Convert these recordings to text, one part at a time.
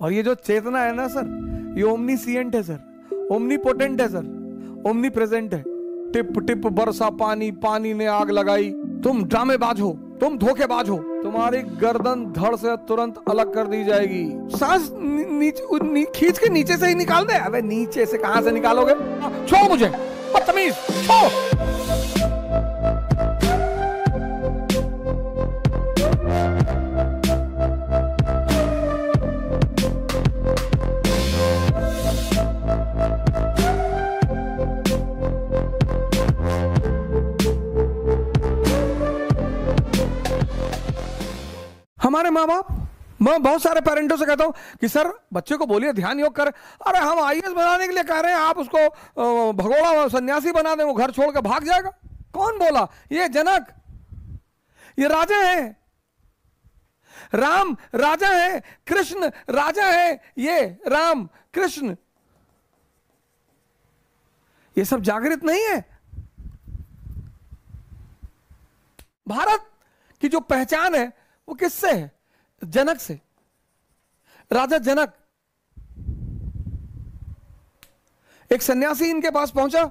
और ये जो चेतना है ना सर ये ओमनी सीएंट है सर ओमनी पोटेंट है सर ओमनी प्रेजेंट है टिप टिप बरसा पानी पानी ने आग लगाई तुम ड्रामेबाज हो तुम धोखेबाज हो तुम्हारी गर्दन धड़ से तुरंत अलग कर दी जाएगी सांस नीचे नी, खींच के नीचे से ही निकाल दे अबे नीचे से कहां से निकालोगे छोड़ मुझे बदतमीज छोड़ हमारे माँ बाप मैं बहुत सारे पेरेंटों से कहता हूँ कि सर बच्चे को बोलिए ध्यान योग कर अरे हम आई बनाने के लिए कह रहे हैं आप उसको भगोड़ा सन्यासी बना दें वो घर छोड़ कर भाग जाएगा कौन बोला ये जनक ये राजा है राम राजा है कृष्ण राजा है ये राम कृष्ण ये सब जागृत नहीं है भारत की जो पहचान है वो किससे है जनक से राजा जनक एक सन्यासी इनके पास पहुंचा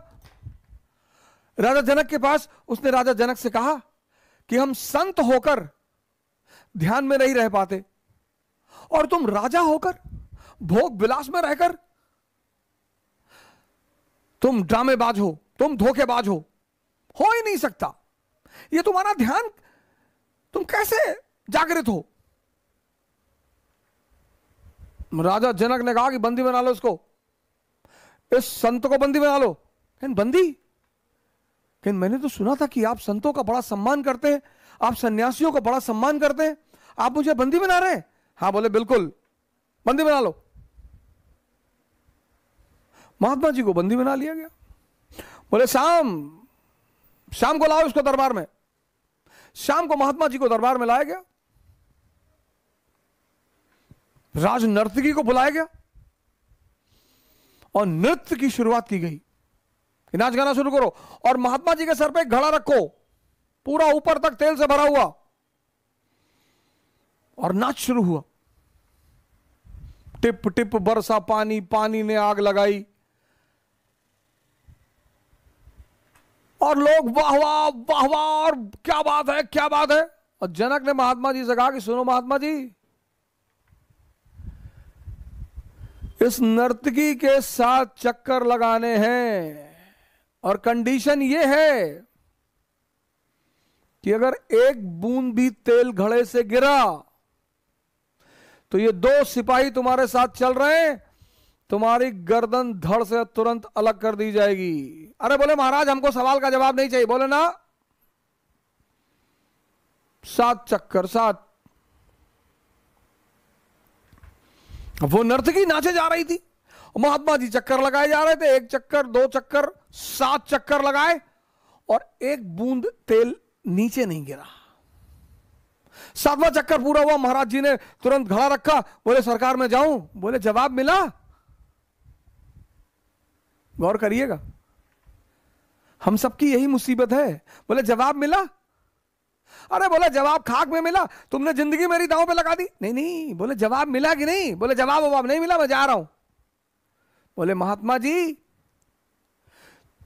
राजा जनक के पास उसने राजा जनक से कहा कि हम संत होकर ध्यान में नहीं रह पाते और तुम राजा होकर भोग विलास में रहकर तुम ड्रामेबाज हो तुम धोखेबाज हो हो ही नहीं सकता ये तुम्हारा ध्यान तुम कैसे जागृत हो राजा जनक ने कहा कि बंदी बना लो इसको इस संत को बंदी बना लो लेकिन बंदी लेकिन मैंने तो सुना था कि आप संतों का बड़ा सम्मान करते हैं आप सन्यासियों का बड़ा सम्मान करते हैं आप मुझे बंदी बना रहे हैं हाँ बोले बिल्कुल बंदी बना लो महात्मा जी को बंदी बना लिया गया बोले शाम शाम को लाओ उसको दरबार में शाम को महात्मा जी को दरबार में लाया गया राज नर्तकी को बुलाया गया और नृत्य की शुरुआत की गई नाच गाना शुरू करो और महात्मा जी के सर पे घड़ा रखो पूरा ऊपर तक तेल से भरा हुआ और नाच शुरू हुआ टिप टिप बरसा पानी पानी ने आग लगाई और लोग वाह वाह वाह वाह और क्या बात है क्या बात है और जनक ने महात्मा जी से कहा कि सुनो महात्मा जी इस नर्तकी के साथ चक्कर लगाने हैं और कंडीशन ये है कि अगर एक बूंद भी तेल घड़े से गिरा तो ये दो सिपाही तुम्हारे साथ चल रहे हैं तुम्हारी गर्दन धड़ से तुरंत अलग कर दी जाएगी अरे बोले महाराज हमको सवाल का जवाब नहीं चाहिए बोले ना सात चक्कर सात वो नर्तकी नाचे जा रही थी महात्मा जी चक्कर लगाए जा रहे थे एक चक्कर दो चक्कर सात चक्कर लगाए और एक बूंद तेल नीचे नहीं गिरा सातवां चक्कर पूरा हुआ महाराज जी ने तुरंत घड़ा रखा बोले सरकार में जाऊं बोले जवाब मिला गौर करिएगा हम सबकी यही मुसीबत है बोले जवाब मिला अरे बोला जवाब खाक में मिला तुमने जिंदगी मेरी दांव पे लगा दी नहीं नहीं बोले जवाब मिला कि नहीं बोले जवाब ववाब नहीं मिला मैं जा रहा हूं बोले महात्मा जी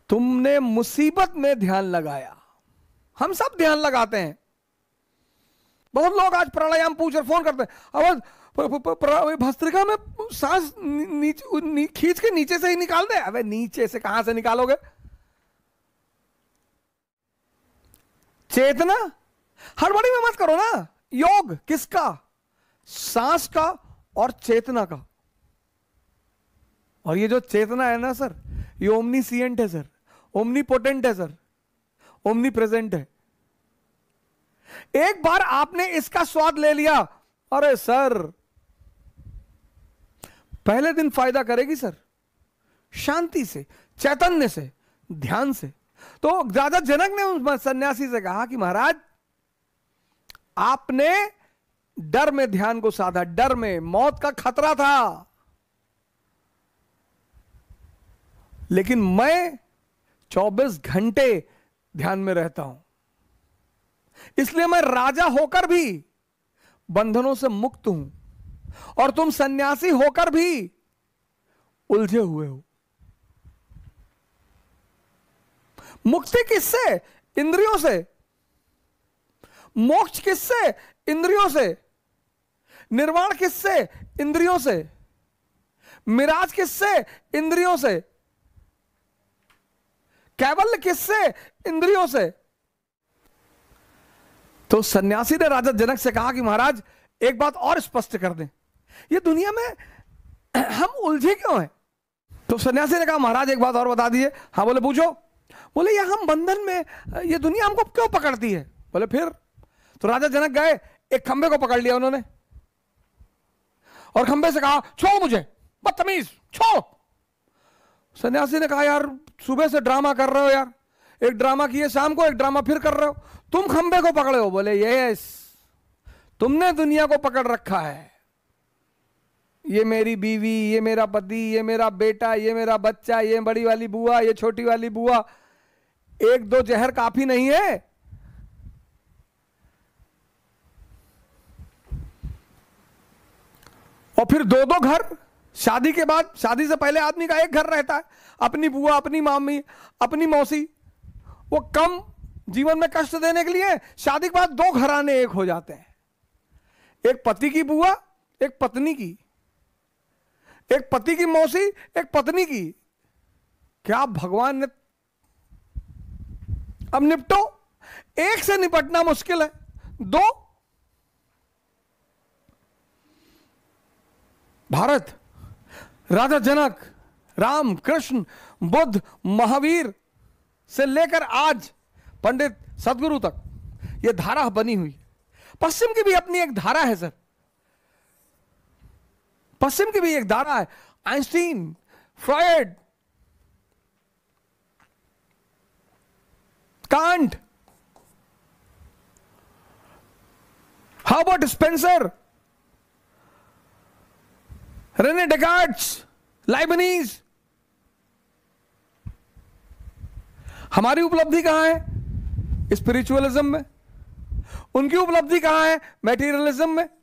तुमने मुसीबत में ध्यान लगाया हम सब ध्यान लगाते हैं बहुत लोग आज प्राणायाम पूछ और फोन करते हैं भस्त्रिका में सांस नी, खींच के नीचे से ही निकाल दे अबे नीचे से कहां से निकालोगे चेतना हारमोनियम में मत करो ना योग किसका सांस का और चेतना का और ये जो चेतना है ना सर ये ओमनी सीएंट है सर ओमनी पोटेंट है सर ओमनी प्रेजेंट है एक बार आपने इसका स्वाद ले लिया अरे सर पहले दिन फायदा करेगी सर शांति से चैतन्य से ध्यान से तो राजा जनक ने उस सन्यासी से कहा कि महाराज आपने डर में ध्यान को साधा डर में मौत का खतरा था लेकिन मैं 24 घंटे ध्यान में रहता हूं इसलिए मैं राजा होकर भी बंधनों से मुक्त हूं और तुम सन्यासी होकर भी उलझे हुए हो मुक्ति किससे इंद्रियों से मोक्ष किससे इंद्रियों से निर्वाण किससे इंद्रियों से मिराज किससे इंद्रियों से कैवल्य किससे इंद्रियों से तो सन्यासी ने राजा जनक से कहा कि महाराज एक बात और स्पष्ट कर दें ये दुनिया में हम उलझे क्यों हैं तो सन्यासी ने कहा महाराज एक बात और बता दीजिए हाँ बोले पूछो बोले ये हम बंधन में ये दुनिया हमको क्यों पकड़ती है बोले फिर तो राजा जनक गए एक खंबे को पकड़ लिया उन्होंने और खंबे से कहा छोड़ मुझे बदतमीज छोड़ सन्यासी ने कहा यार सुबह से ड्रामा कर रहे हो यार एक ड्रामा किए शाम को एक ड्रामा फिर कर रहे हो तुम खंबे को पकड़े हो बोले यस तुमने दुनिया को पकड़ रखा है ये मेरी बीवी ये मेरा पति ये मेरा बेटा ये मेरा बच्चा ये बड़ी वाली बुआ ये छोटी वाली बुआ एक दो जहर काफी नहीं है और फिर दो दो घर शादी के बाद शादी से पहले आदमी का एक घर रहता है अपनी बुआ अपनी मामी अपनी मौसी वो कम जीवन में कष्ट देने के लिए शादी के बाद दो घराने एक हो जाते हैं एक पति की बुआ एक पत्नी की एक पति की मौसी एक पत्नी की क्या भगवान ने अब निपटो एक से निपटना मुश्किल है दो भारत राजा जनक राम कृष्ण बुद्ध महावीर से लेकर आज पंडित सदगुरु तक यह धारा बनी हुई पश्चिम की भी अपनी एक धारा है सर पश्चिम की भी एक धारा है आइंस्टीन फ्रॉयड कांट अबाउट स्पेंसर रेने डेकार्ट्स लाइबनीज हमारी उपलब्धि कहां है स्पिरिचुअलिज्म में उनकी उपलब्धि कहां है मेटीरियलिज्म में